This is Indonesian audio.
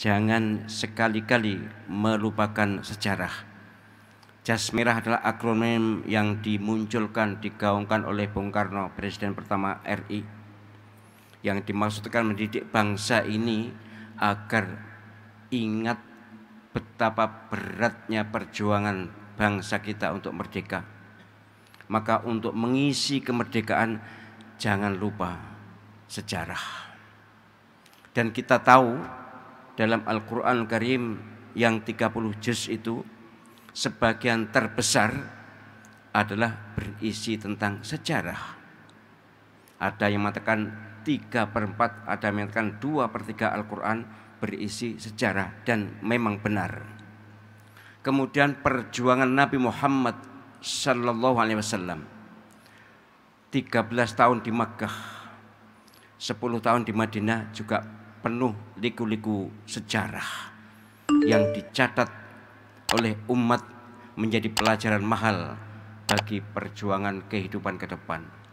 jangan sekali-kali melupakan sejarah. Jas Merah adalah akronim yang dimunculkan, digaungkan oleh Bung Karno, Presiden pertama RI, yang dimaksudkan mendidik bangsa ini agar ingat betapa beratnya perjuangan bangsa kita untuk merdeka. Maka untuk mengisi kemerdekaan jangan lupa sejarah. Dan kita tahu dalam Al-Quran Karim yang 30 juz itu sebagian terbesar adalah berisi tentang sejarah. Ada yang mengatakan tiga per 4, ada yang mengatakan dua per tiga Al-Quran berisi sejarah dan memang benar. Kemudian perjuangan Nabi Muhammad Sallallahu Alaihi Wasallam 13 tahun di Makkah 10 tahun di Madinah juga penuh liku-liku sejarah yang dicatat oleh umat menjadi pelajaran mahal bagi perjuangan kehidupan ke depan.